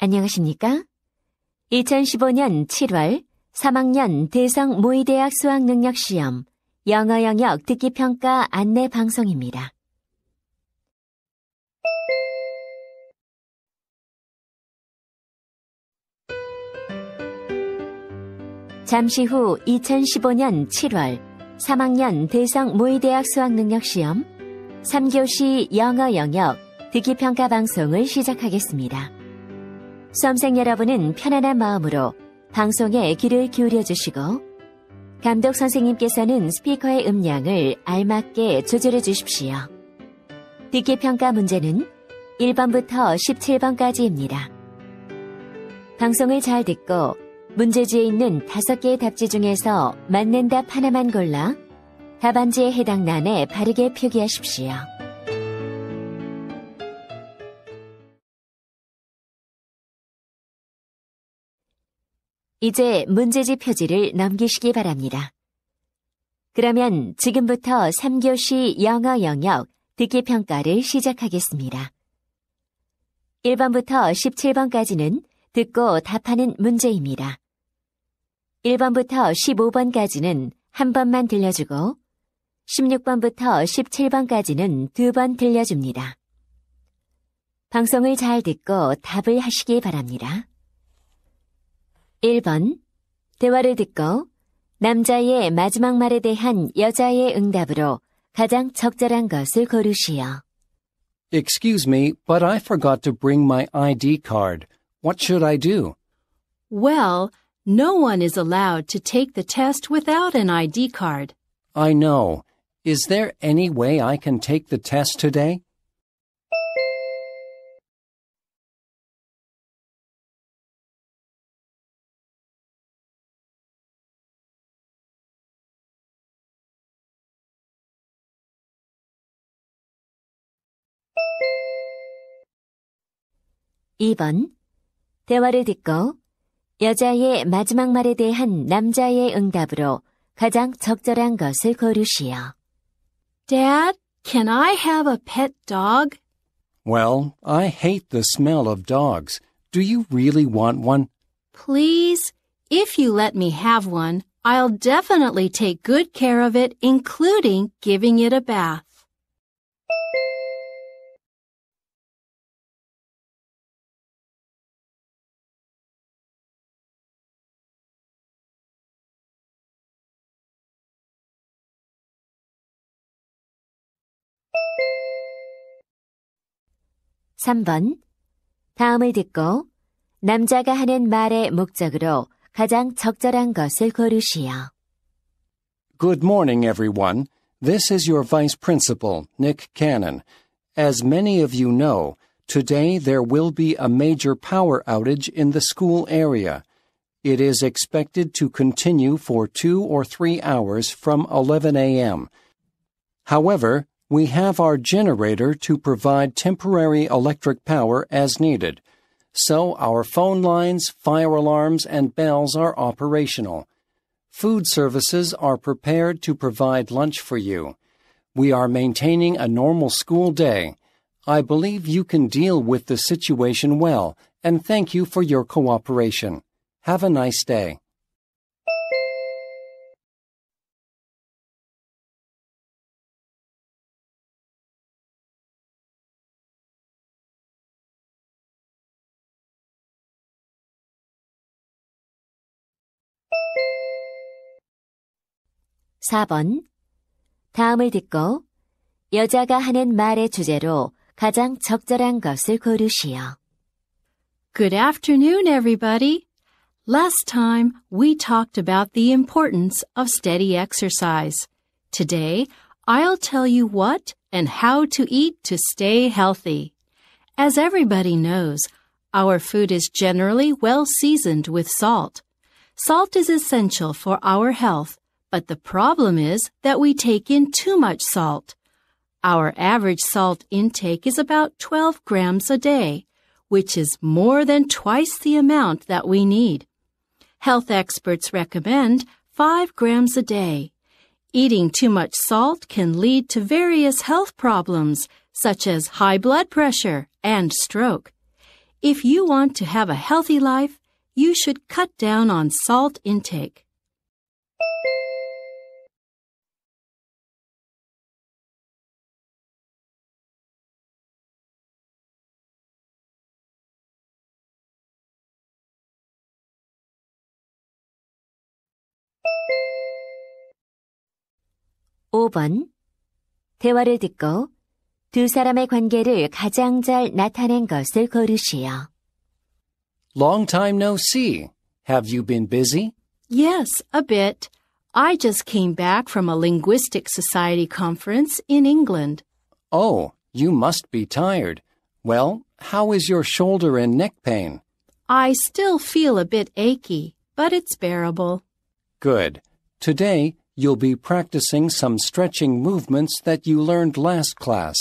안녕하십니까? 2015년 7월 3학년 대성 모의대학 수학능력시험 영어 영역 듣기 평가 안내 방송입니다. 잠시 후 2015년 7월 3학년 대성 모의대학 수학능력시험 3교시 영어 영역 듣기 평가 방송을 시작하겠습니다. 수험생 여러분은 편안한 마음으로 방송에 귀를 기울여 주시고 감독 선생님께서는 스피커의 음량을 알맞게 조절해 주십시오. 듣기 평가 문제는 1번부터 17번까지입니다. 방송을 잘 듣고 문제지에 있는 5개의 답지 중에서 맞는 답 하나만 골라 답안지에 해당 란에 바르게 표기하십시오. 이제 문제집 표지를 넘기시기 바랍니다. 그러면 지금부터 3교시 영어 영역 듣기 평가를 시작하겠습니다. 1번부터 17번까지는 듣고 답하는 문제입니다. 1번부터 15번까지는 한 번만 들려주고 16번부터 17번까지는 두 번 들려줍니다. 방송을 잘 듣고 답을 하시기 바랍니다. 1번. 대화를 듣고 남자의 마지막 말에 대한 여자의 응답으로 가장 적절한 것을 고르시오. Excuse me, but I forgot to bring my ID card. What should I do? Well, no one is allowed to take the test without an ID card. I know. Is there any way I can take the test today? 2번. 대화를 듣고 여자의 마지막 말에 대한 남자의 응답으로 가장 적절한 것을 고르시오. Dad, can I have a pet dog? Well, I hate the smell of dogs. Do you really want one? Please, if you let me have one, I'll definitely take good care of it, including giving it a bath. 3번. 다음을 듣고 남자가 하는 말의 목적으로 가장 적절한 것을 고르시오. Good morning, everyone. This is your vice principal, Nick Cannon. As many of you know, today there will be a major power outage in the school area. It is expected to continue for two or three hours from 11 a.m. However, we have our generator to provide temporary electric power as needed, so our phone lines, fire alarms, and bells are operational. Food services are prepared to provide lunch for you. We are maintaining a normal school day. I believe you can deal with the situation well, and thank you for your cooperation. Have a nice day. 4번. 다음을 듣고 여자가 하는 말의 주제로 가장 적절한 것을 고르시오. Good afternoon, everybody. Last time we talked about the importance of steady exercise. Today, I'll tell you what and how to eat to stay healthy. As everybody knows, our food is generally well seasoned with salt. Salt is essential for our health but the problem is that we take in too much salt. Our average salt intake is about 12 grams a day, which is more than twice the amount that we need. Health experts recommend 5 grams a day. Eating too much salt can lead to various health problems, such as high blood pressure and stroke. If you want to have a healthy life, you should cut down on salt intake. 5번. 대화를 듣고 두 사람의 관계를 가장 잘 나타낸 것을 고르시오. Long time no see. Have you been busy? Yes, a bit. I just came back from a linguistic society conference in England. Oh, you must be tired. Well, how is your shoulder and neck pain? I still feel a bit achy, but it's bearable. Good. Today, You'll be practicing some stretching movements that you learned last class.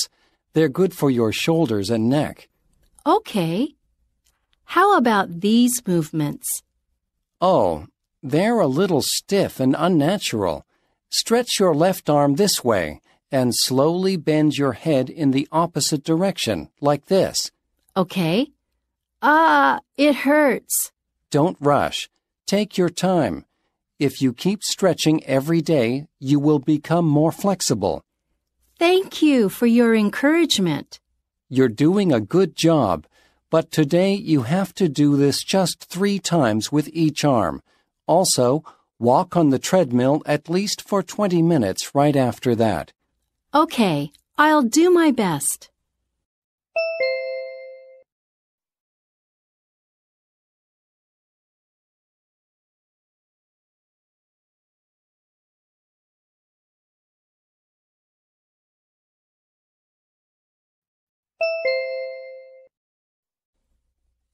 They're good for your shoulders and neck. Okay. How about these movements? Oh, they're a little stiff and unnatural. Stretch your left arm this way and slowly bend your head in the opposite direction, like this. Okay. Ah, uh, it hurts. Don't rush. Take your time. If you keep stretching every day, you will become more flexible. Thank you for your encouragement. You're doing a good job, but today you have to do this just three times with each arm. Also, walk on the treadmill at least for 20 minutes right after that. Okay, I'll do my best.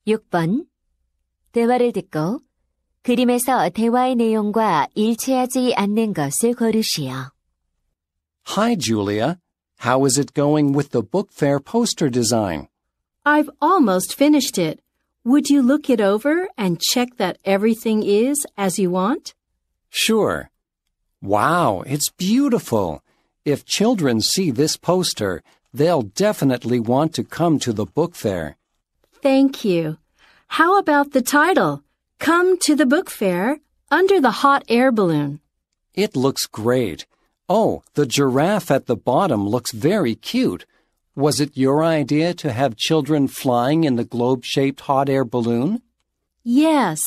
6번. 대화를 듣고 그림에서 대화의 내용과 일치하지 않는 것을 고르시오. Hi, Julia. How is it going with the book fair poster design? I've almost finished it. Would you look it over and check that everything is as you want? Sure. Wow, it's beautiful. If children see this poster, they'll definitely want to come to the book fair. Thank you. How about the title? Come to the book fair under the hot air balloon. It looks great. Oh, the giraffe at the bottom looks very cute. Was it your idea to have children flying in the globe shaped hot air balloon? Yes,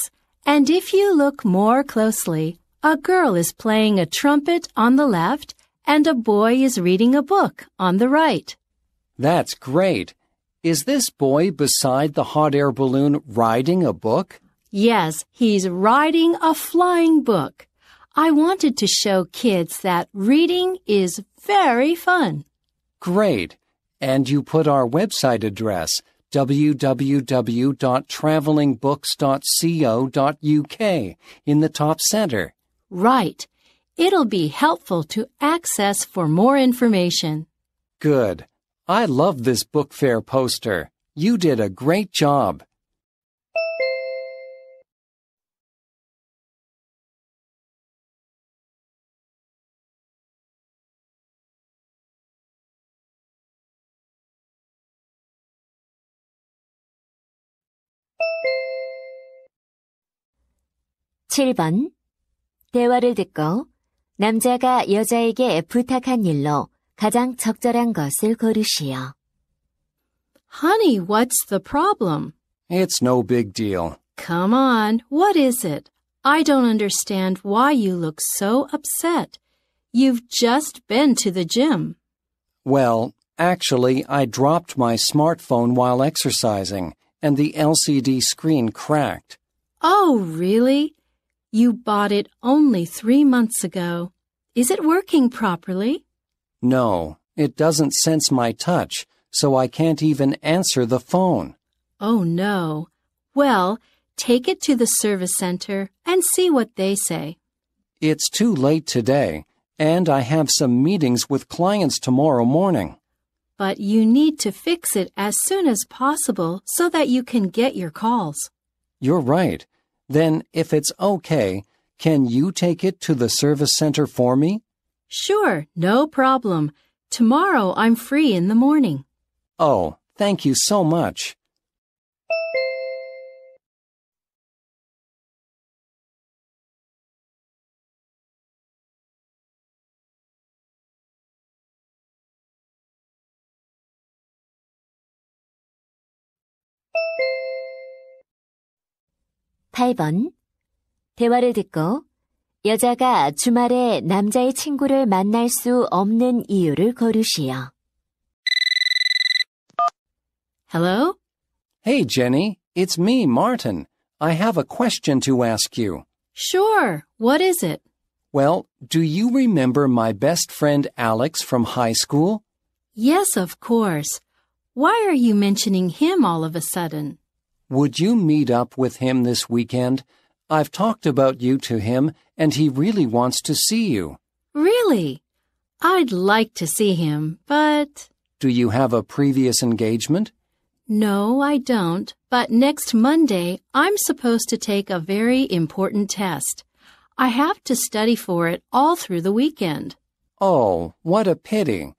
and if you look more closely, a girl is playing a trumpet on the left and a boy is reading a book on the right. That's great. Is this boy beside the hot air balloon riding a book? Yes, he's riding a flying book. I wanted to show kids that reading is very fun. Great. And you put our website address, www.travelingbooks.co.uk, in the top center. Right. It'll be helpful to access for more information. Good. I love this book fair poster. You did a great job. (7번) 대화를 듣고 남자가 여자에게 부탁한 일로 가장 적절한 것을 고르시오. Honey, what's the problem? It's no big deal. Come on, what is it? I don't understand why you look so upset. You've just been to the gym. Well, actually, I dropped my smartphone while exercising, and the LCD screen cracked. Oh, really? You bought it only three months ago. Is it working properly? No, it doesn't sense my touch, so I can't even answer the phone. Oh no. Well, take it to the service center and see what they say. It's too late today, and I have some meetings with clients tomorrow morning. But you need to fix it as soon as possible so that you can get your calls. You're right. Then, if it's okay, can you take it to the service center for me? Sure, no problem. Tomorrow I'm free in the morning. Oh, thank you so much. (8번) 대화를 듣고 여자가 주말에 남자의 친구를 만날 수 없는 이유를 고르시오. Hello? Hey, Jenny. It's me, Martin. I have a question to ask you. Sure. What is it? Well, do you remember my best friend Alex from high school? Yes, of course. Why are you mentioning him all of a sudden? Would you meet up with him this weekend? I've talked about you to him, and he really wants to see you. Really? I'd like to see him, but... Do you have a previous engagement? No, I don't, but next Monday I'm supposed to take a very important test. I have to study for it all through the weekend. Oh, what a pity.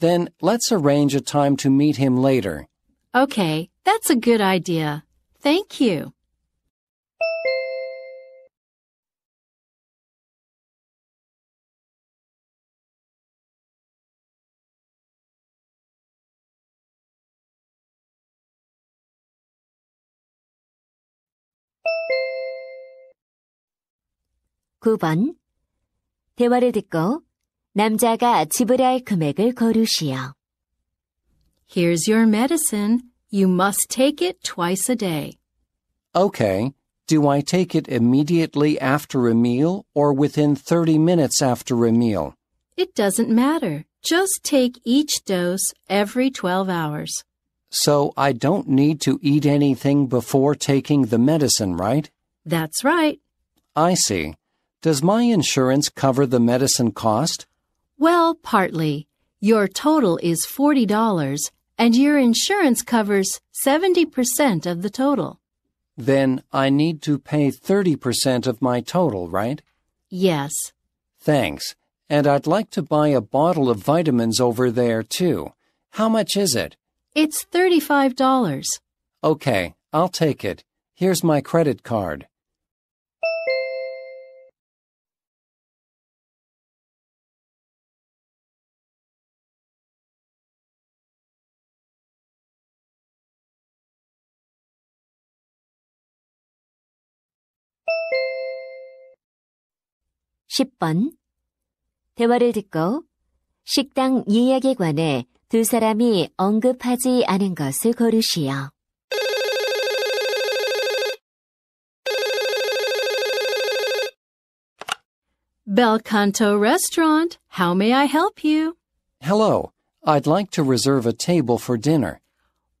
Then let's arrange a time to meet him later. Okay, that's a good idea. Thank you. 9번 대화를 듣고 남자가 지불할 금액을 거두시오. Here's your medicine. You must take it twice a day. Okay. Do I take it immediately after a meal or within 30 minutes after a meal? It doesn't matter. Just take each dose every 12 hours. So I don't need to eat anything before taking the medicine, right? That's right. I see. Does my insurance cover the medicine cost? Well, partly. Your total is $40 and your insurance covers 70% of the total. Then I need to pay 30% of my total, right? Yes. Thanks. And I'd like to buy a bottle of vitamins over there, too. How much is it? It's $35. Okay, I'll take it. Here's my credit card. 10번. 대화를 듣고 식당 예약에 관해 두 사람이 언급하지 않은 것을 고르시오. Belcanto Restaurant, how may I help you? Hello, I'd like to reserve a table for dinner.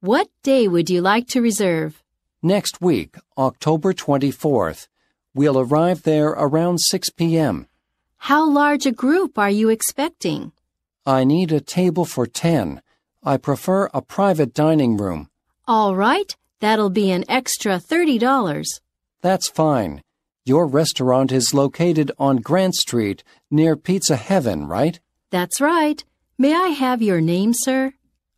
What day would you like to reserve? Next week, October 24th, We'll arrive there around 6 p.m. How large a group are you expecting? I need a table for 10. I prefer a private dining room. All right, that'll be an extra $30. That's fine. Your restaurant is located on Grant Street near Pizza Heaven, right? That's right. May I have your name, sir?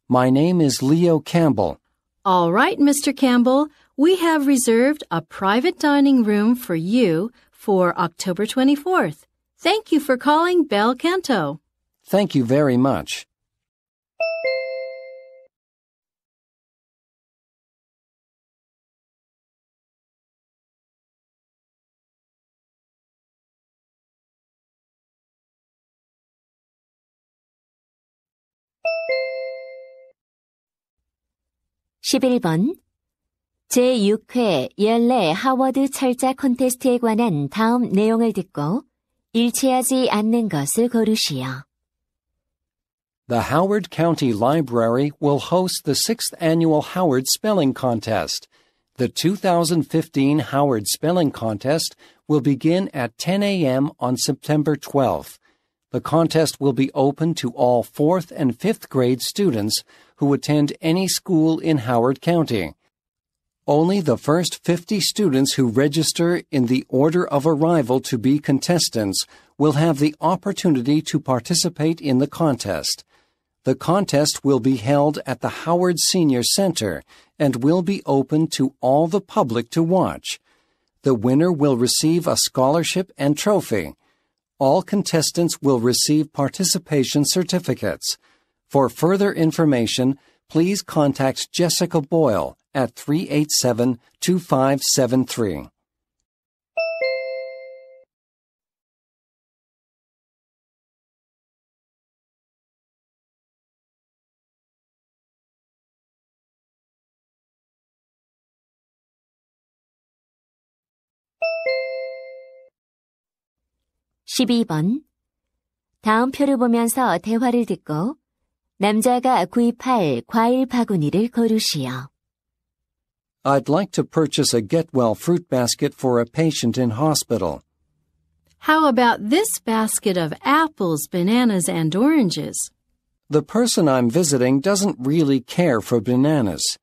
My name is Leo Campbell. All right, Mr. Campbell we have reserved a private dining room for you for October 24th. Thank you for calling Bel Canto. Thank you very much. (11번) 제6회 연례 하워드 철자 콘테스트에 관한 다음 내용을 듣고 일치하지 않는 것을 고르시오. The Howard County Library will host the 6th annual Howard Spelling Contest. The 2015 Howard Spelling Contest will begin at 10 a.m. on September 12th. The contest will be open to all 4th and 5th grade students who attend any school in Howard County. Only the first 50 students who register in the order of arrival to be contestants will have the opportunity to participate in the contest. The contest will be held at the Howard Senior Center and will be open to all the public to watch. The winner will receive a scholarship and trophy. All contestants will receive participation certificates. For further information, please contact Jessica Boyle at 387 2573. 십이 번 다음 표를 보면서 대화를 듣고 남자가 구입할 과일 바구니를 고르시오. I'd like to purchase a Get Well fruit basket for a patient in hospital. How about this basket of apples, bananas, and oranges? The person I'm visiting doesn't really care for bananas.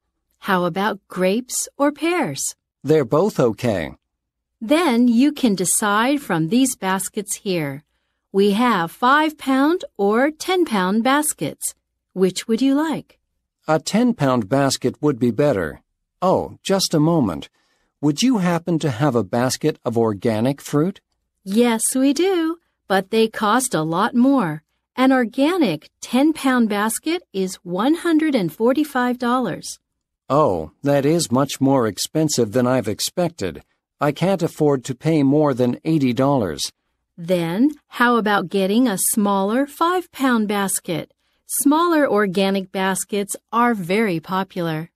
How about grapes or pears? They're both okay. Then you can decide from these baskets here. We have five pound or ten pound baskets. Which would you like? A ten pound basket would be better. Oh, just a moment. Would you happen to have a basket of organic fruit? Yes, we do, but they cost a lot more. An organic 10 pound basket is $145. Oh, that is much more expensive than I've expected. I can't afford to pay more than $80. Then, how about getting a smaller 5 pound basket? Smaller organic baskets are very popular.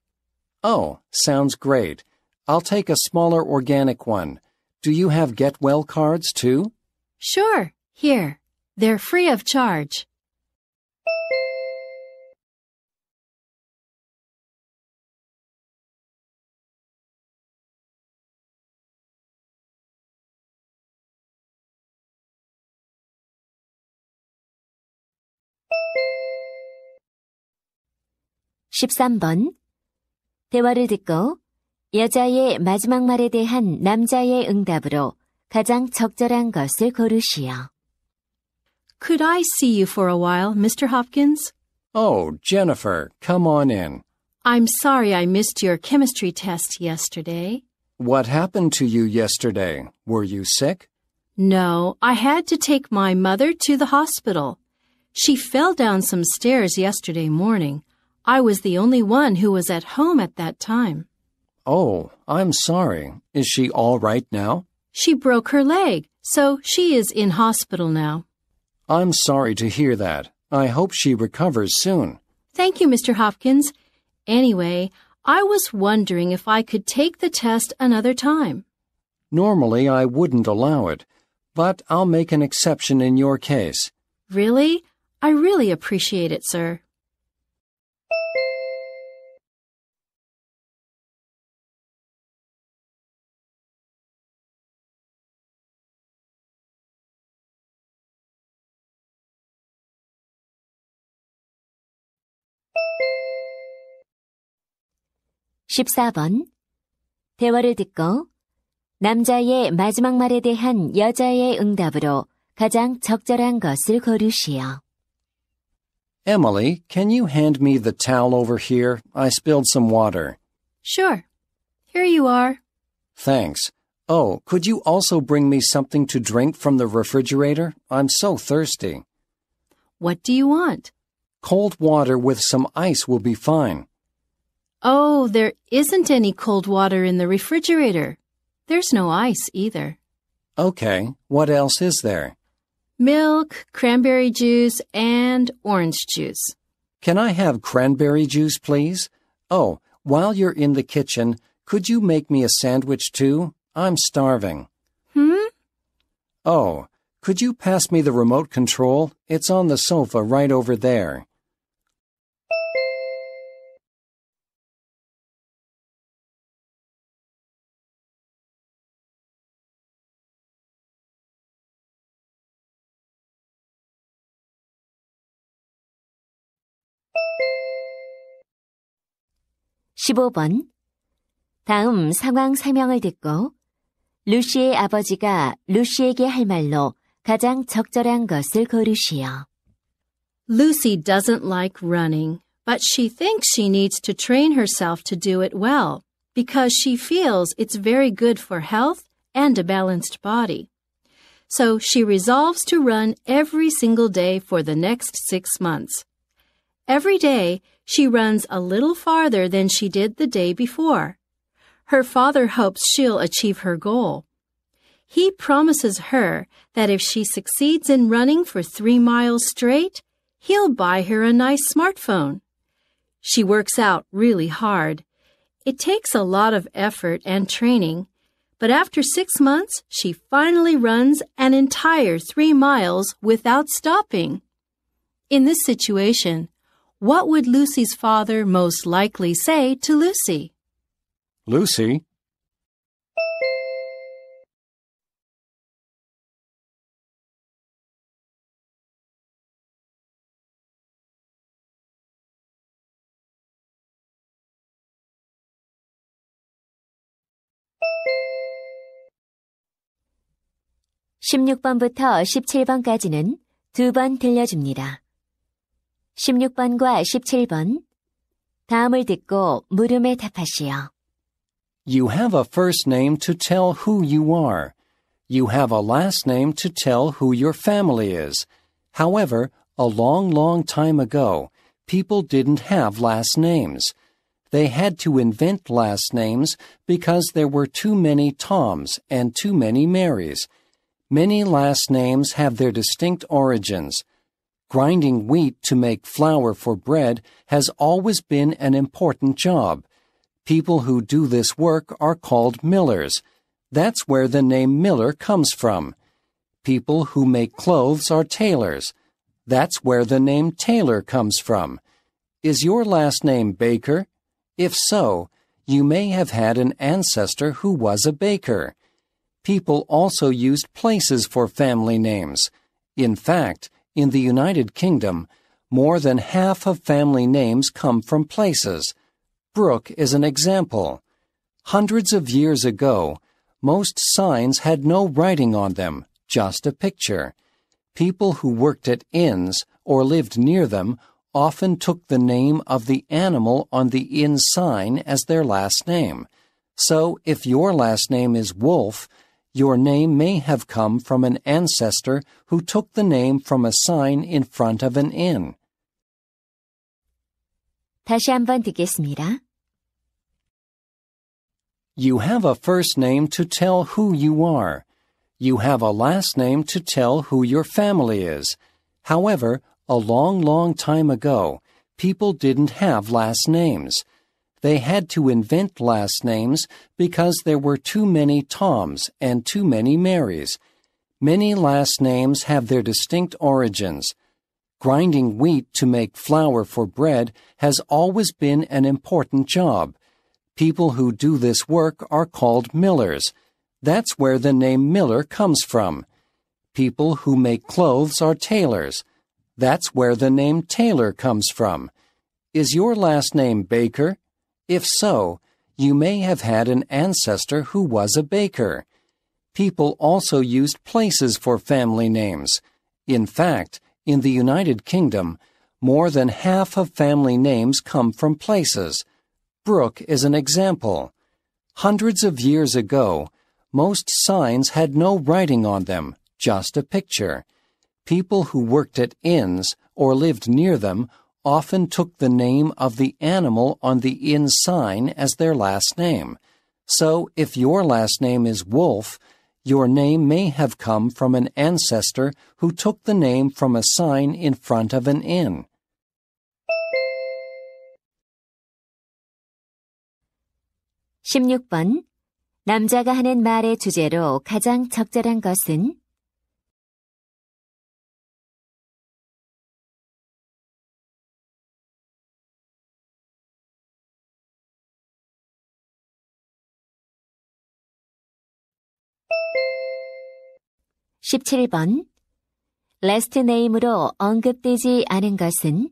Oh, sounds great. I'll take a smaller organic one. Do you have Get Well cards too? Sure, here. They're free of charge. (13번) 대화를 듣고 여자의 마지막 말에 대한 남자의 응답으로 가장 적절한 것을 고르시오. Could I see you for a while, Mr. Hopkins? Oh, Jennifer, come on in. I'm sorry I missed your chemistry test yesterday. What happened to you yesterday? Were you sick? No, I had to take my mother to the hospital. She fell down some stairs yesterday morning. I was the only one who was at home at that time. Oh, I'm sorry. Is she all right now? She broke her leg, so she is in hospital now. I'm sorry to hear that. I hope she recovers soon. Thank you, Mr. Hopkins. Anyway, I was wondering if I could take the test another time. Normally, I wouldn't allow it, but I'll make an exception in your case. Really? I really appreciate it, sir. 14번. 대화를 듣고 남자의 마지막 말에 대한 여자의 응답으로 가장 적절한 것을 고르시오. Emily, can you hand me the towel over here? I spilled some water. Sure. Here you are. Thanks. Oh, could you also bring me something to drink from the refrigerator? I'm so thirsty. What do you want? Cold water with some ice will be fine. Oh, there isn't any cold water in the refrigerator. There's no ice either. Okay, what else is there? Milk, cranberry juice, and orange juice. Can I have cranberry juice, please? Oh, while you're in the kitchen, could you make me a sandwich too? I'm starving. Hmm? Oh, could you pass me the remote control? It's on the sofa right over there. 15번. 다음 상황 설명을 듣고 루시의 아버지가 루시에게 할 말로 가장 적절한 것을 고르시오. Lucy doesn't like running, but she thinks she needs to train herself to do it well because she feels it's very good for health and a balanced body. So she resolves to run every single day for the next six months. Every day, she runs a little farther than she did the day before. Her father hopes she'll achieve her goal. He promises her that if she succeeds in running for three miles straight, he'll buy her a nice smartphone. She works out really hard. It takes a lot of effort and training, but after six months, she finally runs an entire three miles without stopping. In this situation, what would Lucy's father most likely say to Lucy? Lucy? (16번부터 17번까지는) 두 번 들려줍니다. 16번과 17번. 다음을 듣고 물음에 답하시오. You have a first name to tell who you are. You have a last name to tell who your family is. However, a long, long time ago, people didn't have last names. They had to invent last names because there were too many Toms and too many Marys. Many last names have their distinct origins. Grinding wheat to make flour for bread has always been an important job. People who do this work are called millers. That's where the name miller comes from. People who make clothes are tailors. That's where the name tailor comes from. Is your last name Baker? If so, you may have had an ancestor who was a baker. People also used places for family names. In fact, in the United Kingdom, more than half of family names come from places. Brook is an example. Hundreds of years ago, most signs had no writing on them, just a picture. People who worked at inns or lived near them often took the name of the animal on the inn sign as their last name. So if your last name is Wolf, your name may have come from an ancestor who took the name from a sign in front of an inn. 다시 한번 듣겠습니다. You have a first name to tell who you are. You have a last name to tell who your family is. However, a long, long time ago, people didn't have last names. They had to invent last names because there were too many Toms and too many Marys. Many last names have their distinct origins. Grinding wheat to make flour for bread has always been an important job. People who do this work are called millers. That's where the name miller comes from. People who make clothes are tailors. That's where the name Taylor comes from. Is your last name Baker? If so, you may have had an ancestor who was a baker. People also used places for family names. In fact, in the United Kingdom, more than half of family names come from places. Brook is an example. Hundreds of years ago, most signs had no writing on them, just a picture. People who worked at inns or lived near them often took the name of the animal on the inn sign as their last name. So, if your last name is Wolf, your name may have come from an ancestor who took the name from a sign in front of an inn. 번 남자가 하는 말의 주제로 가장 적절한 것은 17번 레스 s 네임으로 언급되지 않은 것은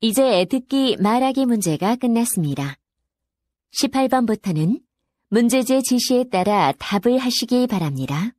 이제 듣기 말하기 문제가 끝났습니다. 18번부터는 문제제 지시에 따라 답을 하시기 바랍니다.